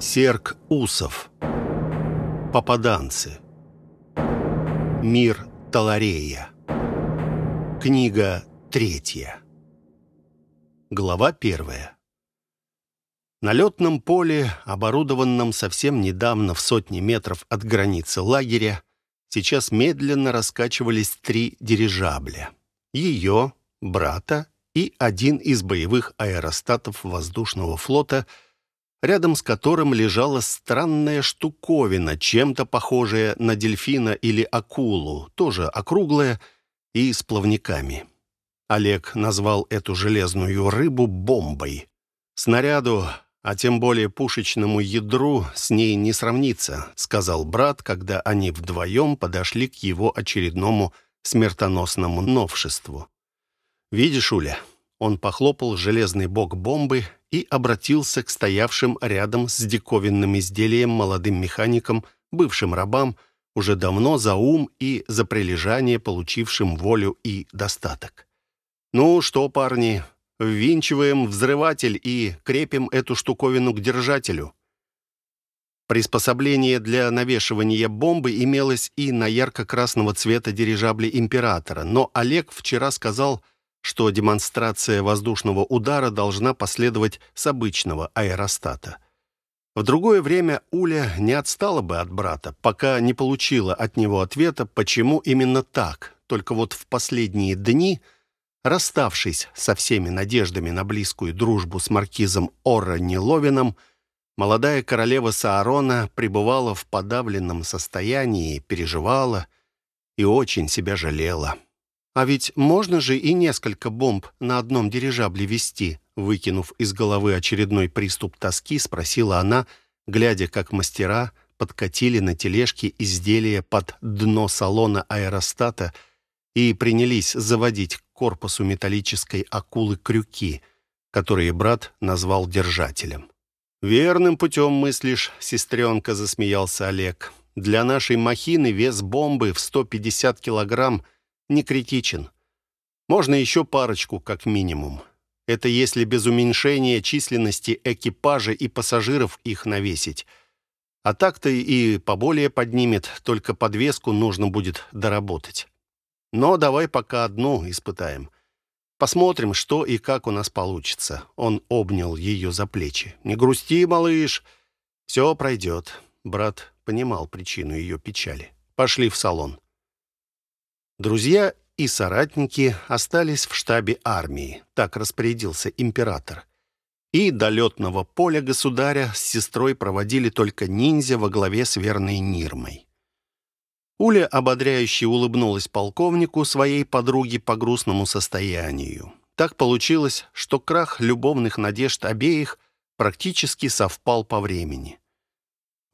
Серк Усов. Попаданцы. Мир Таларея. Книга третья. Глава первая. На летном поле, оборудованном совсем недавно в сотни метров от границы лагеря, сейчас медленно раскачивались три дирижабля. Ее, брата и один из боевых аэростатов воздушного флота – рядом с которым лежала странная штуковина, чем-то похожая на дельфина или акулу, тоже округлая и с плавниками. Олег назвал эту железную рыбу бомбой. «Снаряду, а тем более пушечному ядру, с ней не сравнится», сказал брат, когда они вдвоем подошли к его очередному смертоносному новшеству. «Видишь, Уля?» Он похлопал железный бок бомбы и обратился к стоявшим рядом с диковинным изделием молодым механикам, бывшим рабам, уже давно за ум и за прилежание получившим волю и достаток. «Ну что, парни, ввинчиваем взрыватель и крепим эту штуковину к держателю». Приспособление для навешивания бомбы имелось и на ярко-красного цвета дирижабле «Императора», но Олег вчера сказал, что демонстрация воздушного удара должна последовать с обычного аэростата. В другое время Уля не отстала бы от брата, пока не получила от него ответа, почему именно так. Только вот в последние дни, расставшись со всеми надеждами на близкую дружбу с маркизом Орро Неловином, молодая королева Саарона пребывала в подавленном состоянии, переживала и очень себя жалела. А ведь можно же и несколько бомб на одном дирижабле вести, выкинув из головы очередной приступ тоски, спросила она, глядя, как мастера подкатили на тележке изделия под дно салона аэростата и принялись заводить к корпусу металлической акулы крюки, которые брат назвал держателем. «Верным путем мыслишь, сестренка», — засмеялся Олег. «Для нашей махины вес бомбы в 150 килограмм — не критичен. Можно еще парочку, как минимум. Это если без уменьшения численности экипажа и пассажиров их навесить. А так-то и поболее поднимет, только подвеску нужно будет доработать. Но давай пока одну испытаем. Посмотрим, что и как у нас получится. Он обнял ее за плечи. «Не грусти, малыш, все пройдет». Брат понимал причину ее печали. «Пошли в салон». Друзья и соратники остались в штабе армии, так распорядился император. И до летного поля государя с сестрой проводили только ниндзя во главе с верной Нирмой. Уля ободряюще улыбнулась полковнику, своей подруге по грустному состоянию. Так получилось, что крах любовных надежд обеих практически совпал по времени.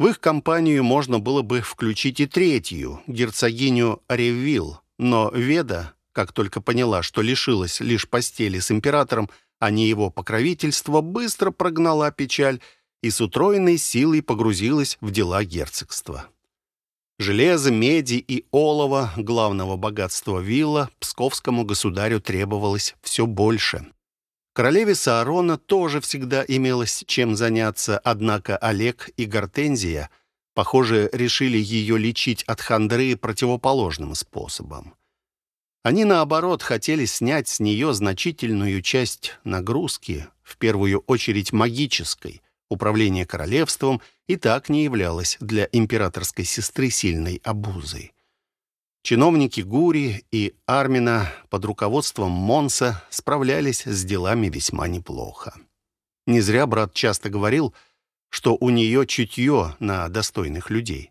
В их компанию можно было бы включить и третью, герцогиню Ревилл, но Веда, как только поняла, что лишилась лишь постели с императором, а не его покровительство, быстро прогнала печаль и с утроенной силой погрузилась в дела герцогства. Железо, меди и олово, главного богатства вилла, псковскому государю требовалось все больше. Королеве Саарона тоже всегда имелось чем заняться, однако Олег и Гортензия – Похоже, решили ее лечить от хандры противоположным способом. Они, наоборот, хотели снять с нее значительную часть нагрузки, в первую очередь магической. Управление королевством и так не являлось для императорской сестры сильной обузой. Чиновники Гури и Армина под руководством Монса справлялись с делами весьма неплохо. Не зря брат часто говорил – что у нее чутье на достойных людей.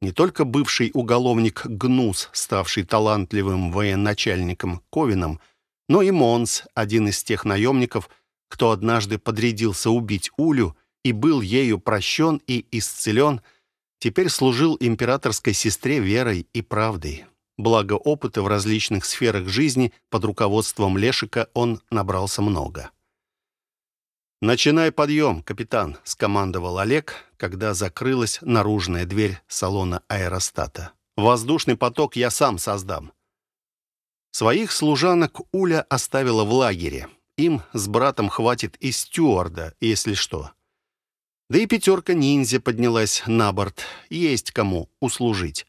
Не только бывший уголовник Гнус, ставший талантливым военачальником Ковином, но и Монс, один из тех наемников, кто однажды подрядился убить Улю и был ею прощен и исцелен, теперь служил императорской сестре верой и правдой. Благо опыта в различных сферах жизни под руководством Лешика он набрался много. «Начинай подъем, капитан», — скомандовал Олег, когда закрылась наружная дверь салона аэростата. «Воздушный поток я сам создам». Своих служанок Уля оставила в лагере. Им с братом хватит и стюарда, если что. Да и пятерка ниндзя поднялась на борт. Есть кому услужить.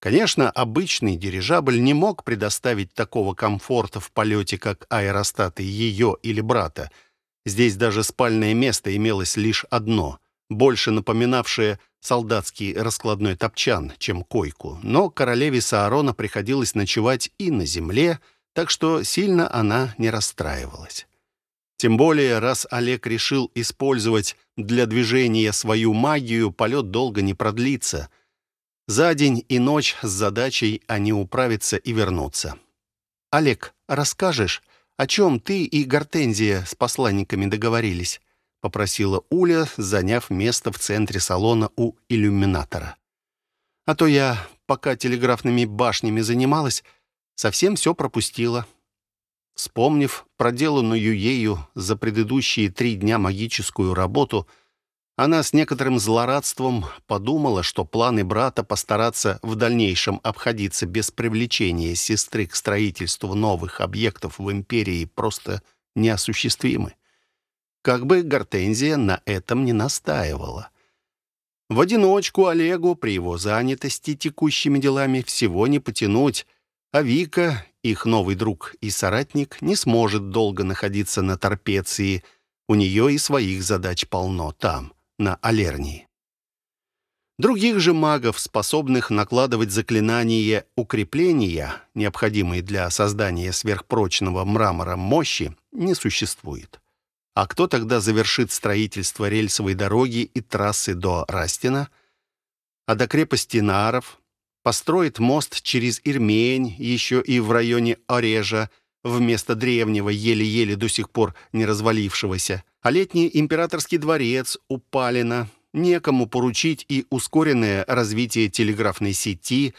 Конечно, обычный дирижабль не мог предоставить такого комфорта в полете, как аэростаты ее или брата — Здесь даже спальное место имелось лишь одно, больше напоминавшее солдатский раскладной топчан, чем койку. Но королеве Саарона приходилось ночевать и на земле, так что сильно она не расстраивалась. Тем более, раз Олег решил использовать для движения свою магию, полет долго не продлится. За день и ночь с задачей они управятся и вернутся. «Олег, расскажешь?» о чем ты и Гортензия с посланниками договорились?» — попросила Уля, заняв место в центре салона у иллюминатора. «А то я, пока телеграфными башнями занималась, совсем все пропустила». Вспомнив проделанную ею за предыдущие три дня магическую работу — она с некоторым злорадством подумала, что планы брата постараться в дальнейшем обходиться без привлечения сестры к строительству новых объектов в империи просто неосуществимы. Как бы Гортензия на этом не настаивала. В одиночку Олегу при его занятости текущими делами всего не потянуть, а Вика, их новый друг и соратник, не сможет долго находиться на Торпеции, у нее и своих задач полно там на Алернии. Других же магов, способных накладывать заклинания укрепления, необходимые для создания сверхпрочного мрамора мощи, не существует. А кто тогда завершит строительство рельсовой дороги и трассы до Растина, а до крепости Наров, построит мост через Ирмень, еще и в районе Орежа, вместо древнего, еле-еле до сих пор не развалившегося, а летний императорский дворец у Палина. Некому поручить и ускоренное развитие телеграфной сети,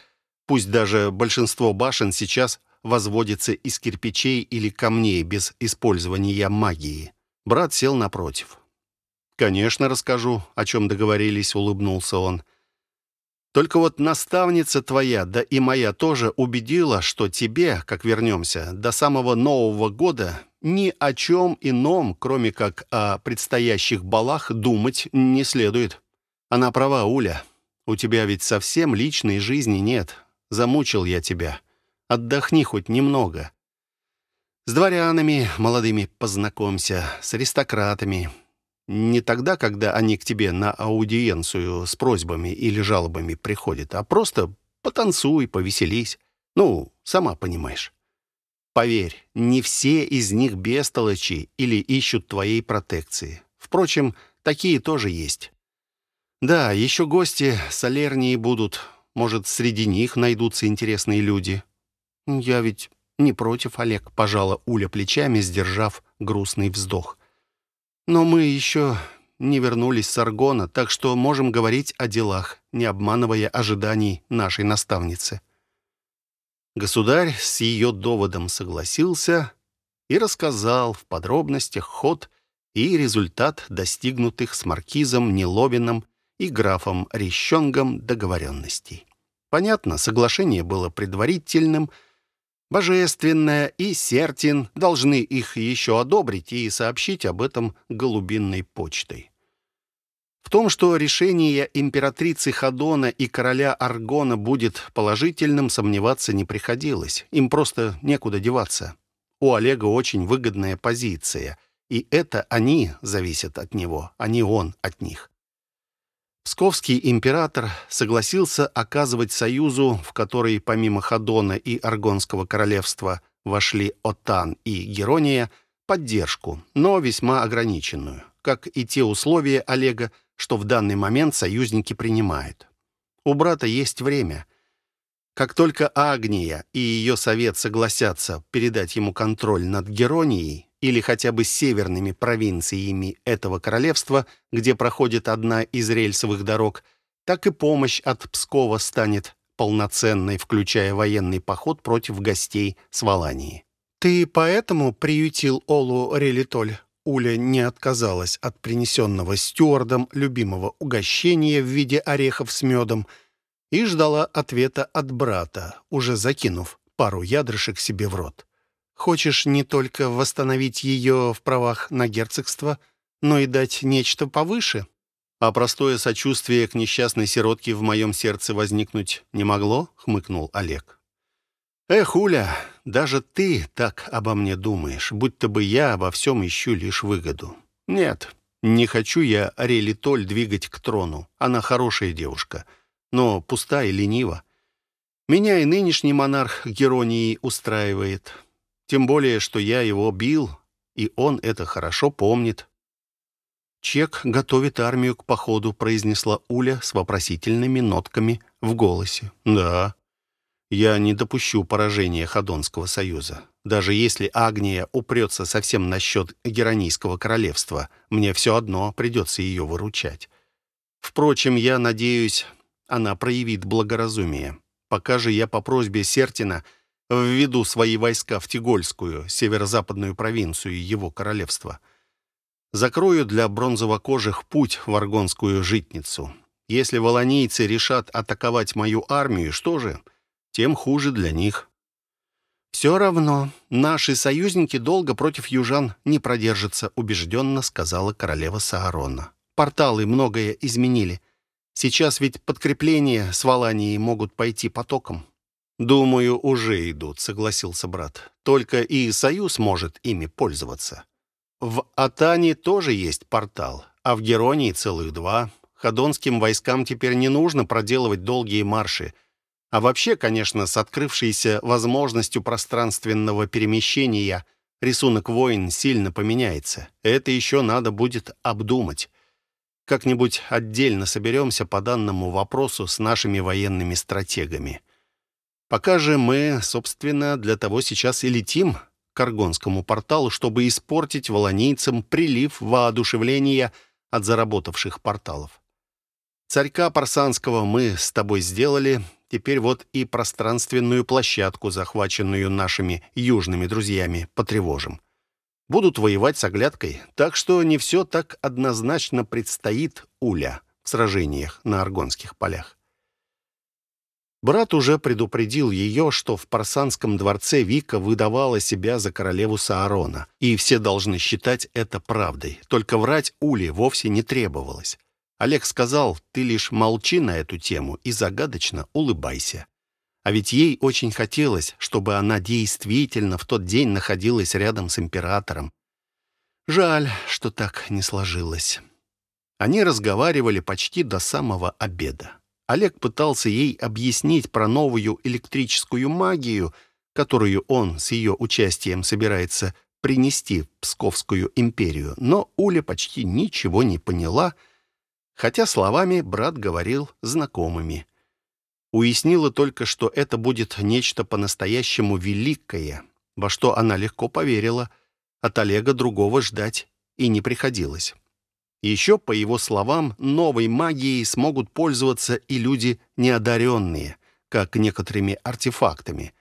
пусть даже большинство башен сейчас возводится из кирпичей или камней без использования магии. Брат сел напротив. «Конечно, расскажу, о чем договорились», — улыбнулся он. «Только вот наставница твоя, да и моя тоже, убедила, что тебе, как вернемся, до самого Нового года ни о чем ином, кроме как о предстоящих балах, думать не следует. Она права, Уля. У тебя ведь совсем личной жизни нет. Замучил я тебя. Отдохни хоть немного. С дворянами молодыми познакомься, с аристократами. Не тогда, когда они к тебе на аудиенцию с просьбами или жалобами приходят, а просто потанцуй, повеселись. Ну, сама понимаешь. Поверь, не все из них бестолочи или ищут твоей протекции. Впрочем, такие тоже есть. Да, еще гости солернии будут. Может, среди них найдутся интересные люди. Я ведь не против, Олег, пожала Уля плечами, сдержав грустный вздох. Но мы еще не вернулись с Аргона, так что можем говорить о делах, не обманывая ожиданий нашей наставницы. Государь с ее доводом согласился и рассказал в подробностях ход и результат достигнутых с маркизом Неловиным и графом Рещенгом договоренностей. Понятно, соглашение было предварительным, божественное, и Сертин должны их еще одобрить и сообщить об этом голубинной почтой. В том, что решение императрицы Хадона и короля Аргона будет положительным, сомневаться не приходилось. Им просто некуда деваться. У Олега очень выгодная позиция, и это они зависят от него, а не он от них. Псковский император согласился оказывать союзу, в который помимо Хадона и Аргонского королевства вошли Отан и Герония, поддержку, но весьма ограниченную, как и те условия Олега, что в данный момент союзники принимают. У брата есть время. Как только Агния и ее совет согласятся передать ему контроль над Геронией или хотя бы северными провинциями этого королевства, где проходит одна из рельсовых дорог, так и помощь от Пскова станет полноценной, включая военный поход против гостей с Валании. «Ты поэтому приютил Олу Релитоль?» Уля не отказалась от принесенного стюардом любимого угощения в виде орехов с медом и ждала ответа от брата, уже закинув пару ядрышек себе в рот. «Хочешь не только восстановить ее в правах на герцогство, но и дать нечто повыше?» «А простое сочувствие к несчастной сиротке в моем сердце возникнуть не могло?» — хмыкнул Олег. «Эх, Уля, даже ты так обо мне думаешь, будто бы я обо всем ищу лишь выгоду. Нет, не хочу я Арелитоль двигать к трону. Она хорошая девушка, но пуста и ленива. Меня и нынешний монарх Геронии устраивает. Тем более, что я его бил, и он это хорошо помнит». «Чек готовит армию к походу», — произнесла Уля с вопросительными нотками в голосе. «Да, я не допущу поражения Ходонского союза. Даже если Агния упрется совсем насчет Геронийского королевства, мне все одно придется ее выручать. Впрочем, я надеюсь, она проявит благоразумие. Пока же я по просьбе Сертина введу свои войска в Тигольскую, северо-западную провинцию его королевства. Закрою для бронзово-кожих путь в Аргонскую житницу. Если волонейцы решат атаковать мою армию, что же тем хуже для них. «Все равно, наши союзники долго против южан не продержатся», убежденно сказала королева Саарона. «Порталы многое изменили. Сейчас ведь подкрепления с Валанией могут пойти потоком». «Думаю, уже идут», — согласился брат. «Только и Союз может ими пользоваться. В Атане тоже есть портал, а в Геронии целых два. Ходонским войскам теперь не нужно проделывать долгие марши — а вообще, конечно, с открывшейся возможностью пространственного перемещения рисунок войн сильно поменяется. Это еще надо будет обдумать. Как-нибудь отдельно соберемся по данному вопросу с нашими военными стратегами. Пока же мы, собственно, для того сейчас и летим к Аргонскому порталу, чтобы испортить волонийцам прилив воодушевления от заработавших порталов. Царька Парсанского мы с тобой сделали, Теперь вот и пространственную площадку, захваченную нашими южными друзьями, потревожим. Будут воевать с оглядкой, так что не все так однозначно предстоит Уля в сражениях на Аргонских полях. Брат уже предупредил ее, что в Парсанском дворце Вика выдавала себя за королеву Саарона, и все должны считать это правдой, только врать Уле вовсе не требовалось. Олег сказал, ты лишь молчи на эту тему и загадочно улыбайся. А ведь ей очень хотелось, чтобы она действительно в тот день находилась рядом с императором. Жаль, что так не сложилось. Они разговаривали почти до самого обеда. Олег пытался ей объяснить про новую электрическую магию, которую он с ее участием собирается принести в Псковскую империю, но Уля почти ничего не поняла — хотя словами брат говорил знакомыми. Уяснила только, что это будет нечто по-настоящему великое, во что она легко поверила. От Олега другого ждать и не приходилось. Еще, по его словам, новой магией смогут пользоваться и люди неодаренные, как некоторыми артефактами.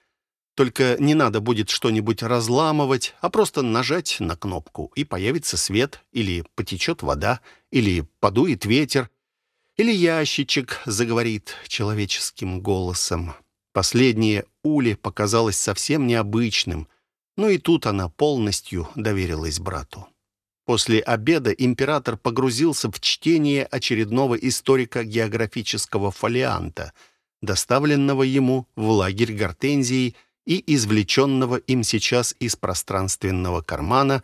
Только не надо будет что-нибудь разламывать, а просто нажать на кнопку, и появится свет, или потечет вода, или подует ветер, или ящичек заговорит человеческим голосом. Последнее Ули показалось совсем необычным, но и тут она полностью доверилась брату. После обеда император погрузился в чтение очередного историка-географического фолианта, доставленного ему в лагерь Гортензии и извлеченного им сейчас из пространственного кармана,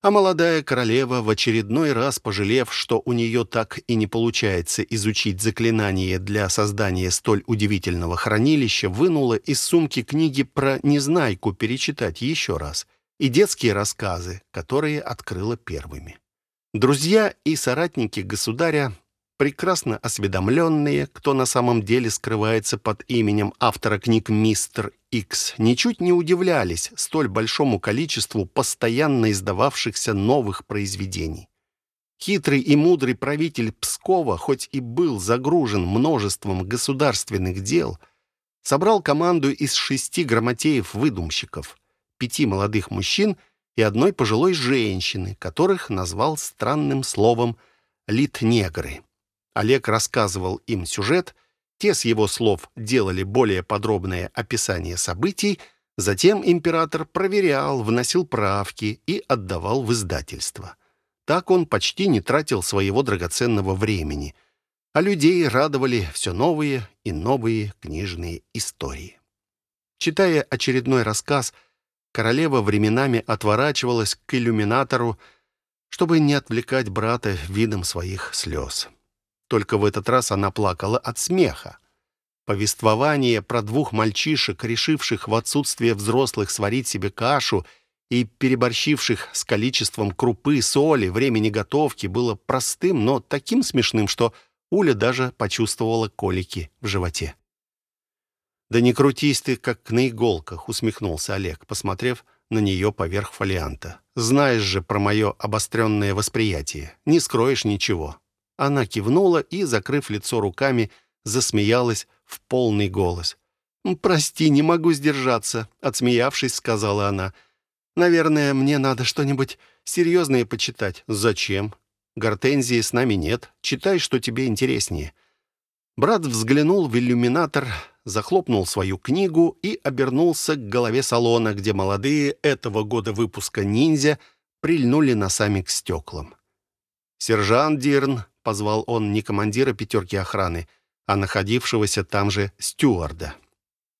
а молодая королева, в очередной раз пожалев, что у нее так и не получается изучить заклинание для создания столь удивительного хранилища, вынула из сумки книги про Незнайку перечитать еще раз и детские рассказы, которые открыла первыми. Друзья и соратники государя прекрасно осведомленные, кто на самом деле скрывается под именем автора книг «Мистер Икс», ничуть не удивлялись столь большому количеству постоянно издававшихся новых произведений. Хитрый и мудрый правитель Пскова, хоть и был загружен множеством государственных дел, собрал команду из шести грамотеев-выдумщиков, пяти молодых мужчин и одной пожилой женщины, которых назвал странным словом «литнегры». Олег рассказывал им сюжет, те с его слов делали более подробное описание событий, затем император проверял, вносил правки и отдавал в издательство. Так он почти не тратил своего драгоценного времени, а людей радовали все новые и новые книжные истории. Читая очередной рассказ, королева временами отворачивалась к иллюминатору, чтобы не отвлекать брата видом своих слез. Только в этот раз она плакала от смеха. Повествование про двух мальчишек, решивших в отсутствие взрослых сварить себе кашу и переборщивших с количеством крупы, соли, времени готовки, было простым, но таким смешным, что Уля даже почувствовала колики в животе. «Да не крутись ты, как на иголках», — усмехнулся Олег, посмотрев на нее поверх фолианта. «Знаешь же про мое обостренное восприятие. Не скроешь ничего. Она кивнула и, закрыв лицо руками, засмеялась в полный голос. «Прости, не могу сдержаться», — отсмеявшись, сказала она. «Наверное, мне надо что-нибудь серьезное почитать». «Зачем? Гортензии с нами нет. Читай, что тебе интереснее». Брат взглянул в иллюминатор, захлопнул свою книгу и обернулся к голове салона, где молодые этого года выпуска «Ниндзя» прильнули носами к стеклам. Сержант Дирн позвал он не командира пятерки охраны, а находившегося там же стюарда.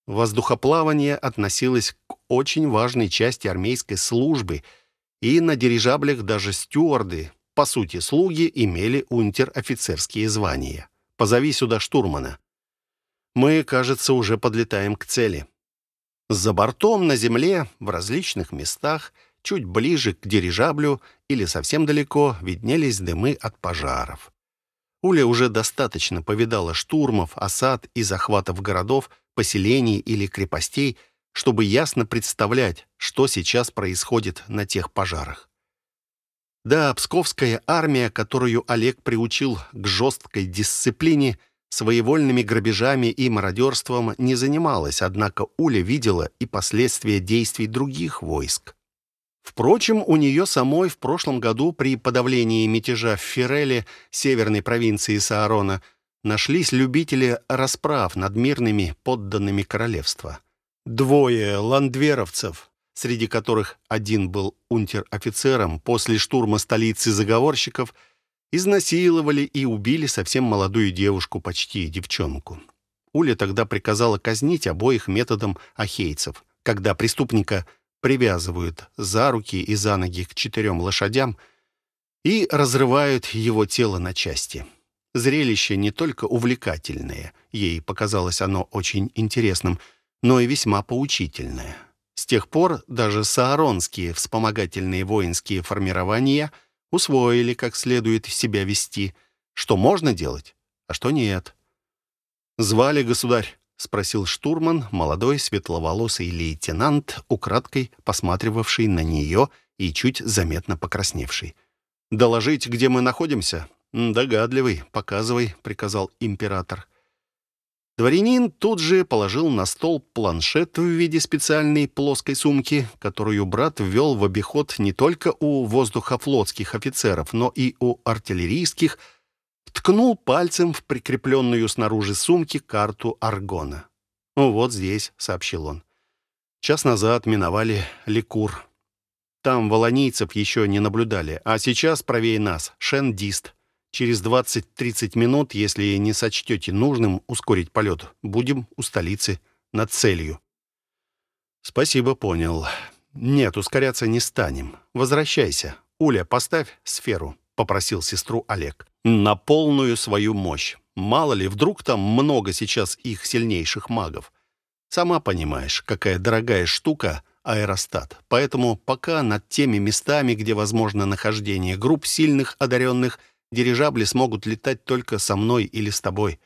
Воздухоплавание относилось к очень важной части армейской службы, и на дирижаблях даже стюарды, по сути, слуги, имели унтер-офицерские звания. «Позови сюда штурмана». «Мы, кажется, уже подлетаем к цели». За бортом, на земле, в различных местах, чуть ближе к дирижаблю или совсем далеко, виднелись дымы от пожаров. Уля уже достаточно повидала штурмов, осад и захватов городов, поселений или крепостей, чтобы ясно представлять, что сейчас происходит на тех пожарах. Да, псковская армия, которую Олег приучил к жесткой дисциплине, своевольными грабежами и мародерством не занималась, однако Уля видела и последствия действий других войск. Впрочем, у нее самой в прошлом году при подавлении мятежа в Фиреле, северной провинции Саарона, нашлись любители расправ над мирными подданными королевства. Двое ландверовцев, среди которых один был унтер-офицером, после штурма столицы заговорщиков изнасиловали и убили совсем молодую девушку, почти девчонку. Уля тогда приказала казнить обоих методом ахейцев, когда преступника – привязывают за руки и за ноги к четырем лошадям и разрывают его тело на части. Зрелище не только увлекательное, ей показалось оно очень интересным, но и весьма поучительное. С тех пор даже сааронские вспомогательные воинские формирования усвоили, как следует себя вести, что можно делать, а что нет. «Звали, государь?» — спросил штурман, молодой светловолосый лейтенант, украдкой посматривавший на нее и чуть заметно покрасневший. «Доложить, где мы находимся?» «Догадливый, показывай», — приказал император. Дворянин тут же положил на стол планшет в виде специальной плоской сумки, которую брат ввел в обиход не только у воздухофлотских офицеров, но и у артиллерийских офицеров, ткнул пальцем в прикрепленную снаружи сумки карту Аргона. «Ну «Вот здесь», — сообщил он. Час назад миновали Ликур. Там волонийцев еще не наблюдали, а сейчас правее нас Шендист. Через 20-30 минут, если не сочтете нужным ускорить полет, будем у столицы над целью. «Спасибо, понял. Нет, ускоряться не станем. Возвращайся. Уля, поставь сферу» попросил сестру Олег. «На полную свою мощь. Мало ли, вдруг там много сейчас их сильнейших магов. Сама понимаешь, какая дорогая штука аэростат. Поэтому пока над теми местами, где возможно нахождение групп сильных одаренных, дирижабли смогут летать только со мной или с тобой.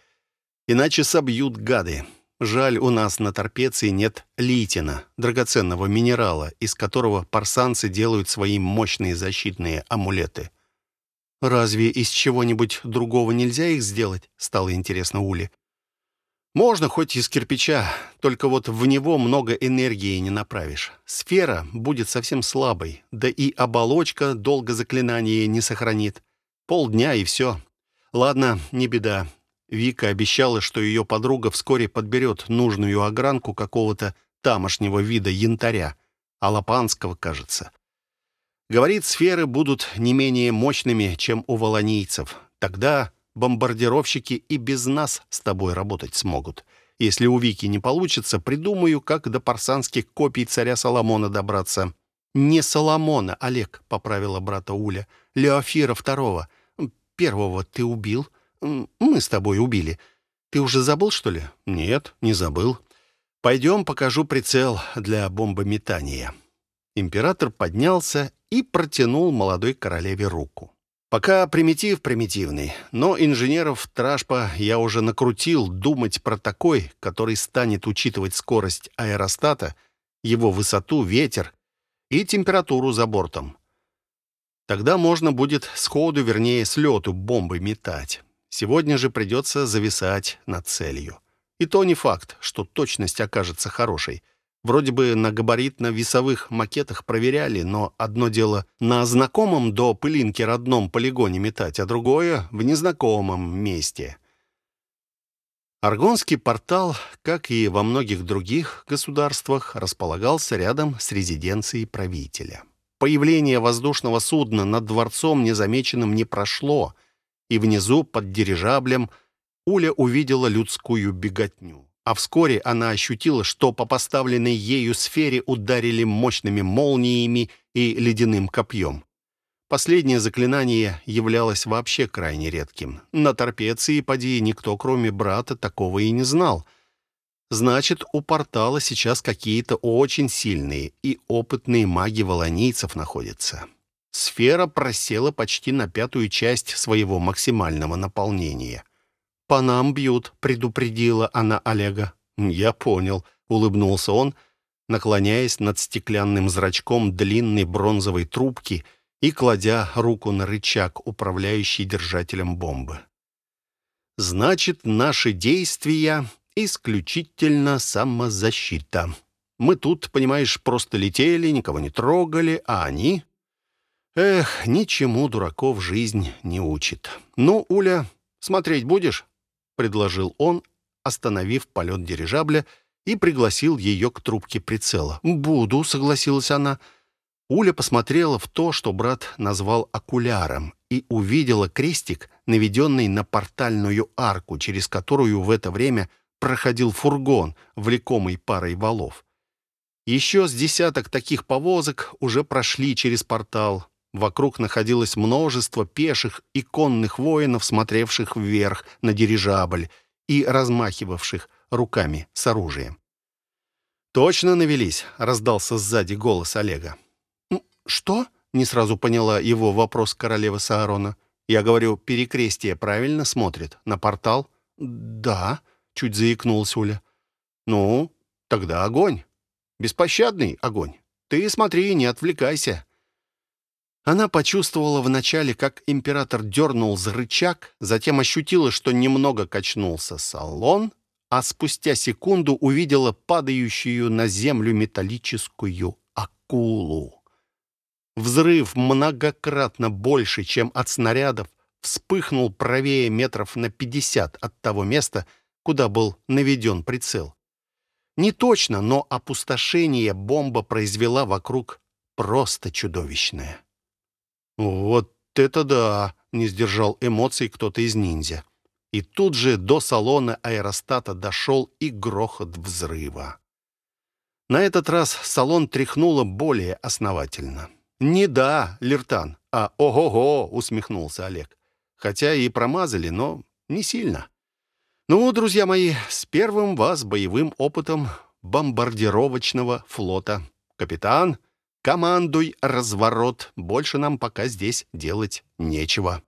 Иначе собьют гады. Жаль, у нас на Торпеции нет литина, драгоценного минерала, из которого парсанцы делают свои мощные защитные амулеты». «Разве из чего-нибудь другого нельзя их сделать?» — стало интересно Ули. «Можно хоть из кирпича, только вот в него много энергии не направишь. Сфера будет совсем слабой, да и оболочка долго заклинание не сохранит. Полдня и все. Ладно, не беда. Вика обещала, что ее подруга вскоре подберет нужную огранку какого-то тамошнего вида янтаря. Алапанского, кажется. Говорит, сферы будут не менее мощными, чем у волонийцев. Тогда бомбардировщики и без нас с тобой работать смогут. Если у Вики не получится, придумаю, как до парсанских копий царя Соломона добраться». «Не Соломона, Олег», — поправила брата Уля. «Леофира второго. Первого ты убил. Мы с тобой убили. Ты уже забыл, что ли?» «Нет, не забыл. Пойдем покажу прицел для бомбометания». Император поднялся и протянул молодой королеве руку. Пока примитив примитивный, но инженеров Трашпа я уже накрутил думать про такой, который станет учитывать скорость аэростата, его высоту, ветер и температуру за бортом. Тогда можно будет сходу, вернее, с лету бомбы метать. Сегодня же придется зависать над целью. И то не факт, что точность окажется хорошей. Вроде бы на габаритно-весовых макетах проверяли, но одно дело на знакомом до пылинки родном полигоне метать, а другое — в незнакомом месте. Аргонский портал, как и во многих других государствах, располагался рядом с резиденцией правителя. Появление воздушного судна над дворцом незамеченным не прошло, и внизу, под дирижаблем, Уля увидела людскую беготню а вскоре она ощутила, что по поставленной ею сфере ударили мощными молниями и ледяным копьем. Последнее заклинание являлось вообще крайне редким. На торпеции поди никто, кроме брата, такого и не знал. Значит, у портала сейчас какие-то очень сильные и опытные маги волонийцев находятся. Сфера просела почти на пятую часть своего максимального наполнения — по нам бьют», — предупредила она Олега. «Я понял», — улыбнулся он, наклоняясь над стеклянным зрачком длинной бронзовой трубки и кладя руку на рычаг, управляющий держателем бомбы. «Значит, наши действия — исключительно самозащита. Мы тут, понимаешь, просто летели, никого не трогали, а они...» «Эх, ничему дураков жизнь не учит. Ну, Уля, смотреть будешь?» — предложил он, остановив полет дирижабля и пригласил ее к трубке прицела. «Буду», — согласилась она. Уля посмотрела в то, что брат назвал окуляром, и увидела крестик, наведенный на портальную арку, через которую в это время проходил фургон, влекомый парой валов. Еще с десяток таких повозок уже прошли через портал. Вокруг находилось множество пеших и конных воинов, смотревших вверх на дирижабль и размахивавших руками с оружием. «Точно навелись», — раздался сзади голос Олега. «Что?» — не сразу поняла его вопрос королева Саарона. «Я говорю, перекрестие правильно смотрит? На портал?» «Да», — чуть заикнулась Уля. «Ну, тогда огонь. Беспощадный огонь. Ты смотри, не отвлекайся». Она почувствовала вначале, как император дернул за рычаг, затем ощутила, что немного качнулся салон, а спустя секунду увидела падающую на землю металлическую акулу. Взрыв многократно больше, чем от снарядов, вспыхнул правее метров на 50 от того места, куда был наведен прицел. Не точно, но опустошение бомба произвела вокруг просто чудовищное. «Вот это да!» — не сдержал эмоций кто-то из ниндзя. И тут же до салона аэростата дошел и грохот взрыва. На этот раз салон тряхнуло более основательно. «Не да, Лертан, а ого-го!» — усмехнулся Олег. Хотя и промазали, но не сильно. «Ну, друзья мои, с первым вас боевым опытом бомбардировочного флота. Капитан, Командуй разворот, больше нам пока здесь делать нечего.